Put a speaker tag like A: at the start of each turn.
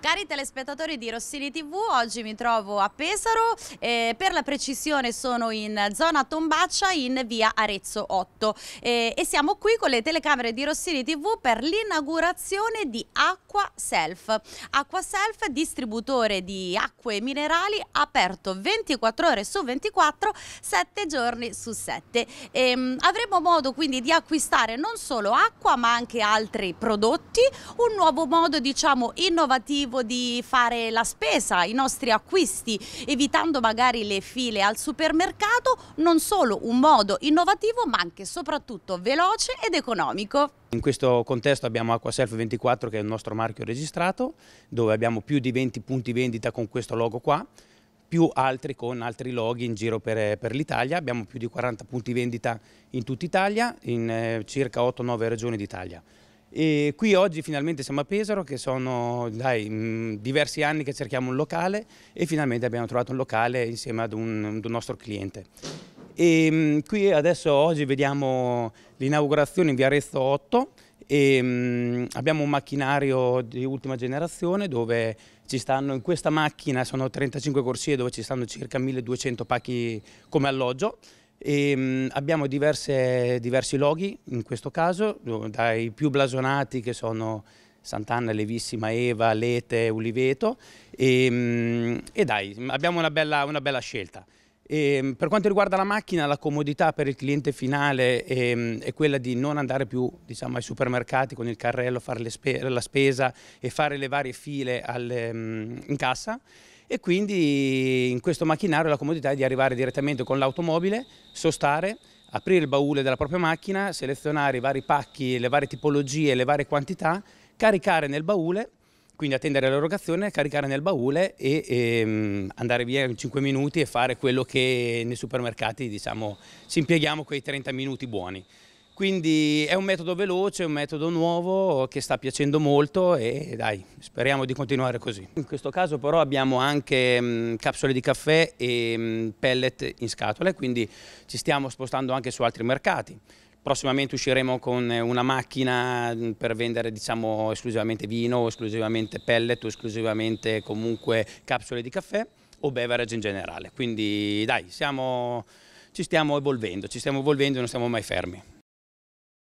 A: Cari telespettatori di Rossini TV, oggi mi trovo a Pesaro, eh, per la precisione sono in zona Tombaccia in via Arezzo 8 eh, e siamo qui con le telecamere di Rossini TV per l'inaugurazione di Acqua Self. Acqua Self, distributore di acque minerali, aperto 24 ore su 24, 7 giorni su 7. Eh, avremo modo quindi di acquistare non solo acqua ma anche altri prodotti, un nuovo modo diciamo innovativo tentativo di fare la spesa, i nostri acquisti, evitando magari le file al supermercato, non solo un modo innovativo ma anche e soprattutto veloce ed economico.
B: In questo contesto abbiamo Aquaself 24 che è il nostro marchio registrato, dove abbiamo più di 20 punti vendita con questo logo qua, più altri con altri loghi in giro per, per l'Italia. Abbiamo più di 40 punti vendita in tutta Italia, in eh, circa 8-9 regioni d'Italia. E qui oggi finalmente siamo a Pesaro che sono dai, mm, diversi anni che cerchiamo un locale e finalmente abbiamo trovato un locale insieme ad un, ad un nostro cliente. E, mm, qui adesso oggi vediamo l'inaugurazione in via Arezzo 8 e, mm, abbiamo un macchinario di ultima generazione dove ci stanno in questa macchina sono 35 corsie dove ci stanno circa 1200 pacchi come alloggio e ehm, abbiamo diverse, diversi loghi in questo caso, dai più blasonati che sono Sant'Anna, Levissima, Eva, Lete, Uliveto e, ehm, e dai, abbiamo una bella, una bella scelta. E ehm, per quanto riguarda la macchina, la comodità per il cliente finale è, è quella di non andare più diciamo, ai supermercati con il carrello, fare spe la spesa e fare le varie file al, in cassa e quindi in questo macchinario la comodità è di arrivare direttamente con l'automobile, sostare, aprire il baule della propria macchina, selezionare i vari pacchi, le varie tipologie, le varie quantità, caricare nel baule quindi attendere l'erogazione, caricare nel baule e, e, ehm, andare via in 5 minuti e fare quello che nei supermercati diciamo, ci impieghiamo quei 30 minuti buoni. Quindi è un metodo veloce, un metodo nuovo che sta piacendo molto e dai, speriamo di continuare così. In questo caso però abbiamo anche mh, capsule di caffè e mh, pellet in scatole, quindi ci stiamo spostando anche su altri mercati. Prossimamente usciremo con una macchina per vendere diciamo, esclusivamente vino, o esclusivamente pellet, esclusivamente comunque capsule di caffè o beverage in generale. Quindi dai, siamo, ci stiamo evolvendo, ci stiamo evolvendo e non siamo mai fermi.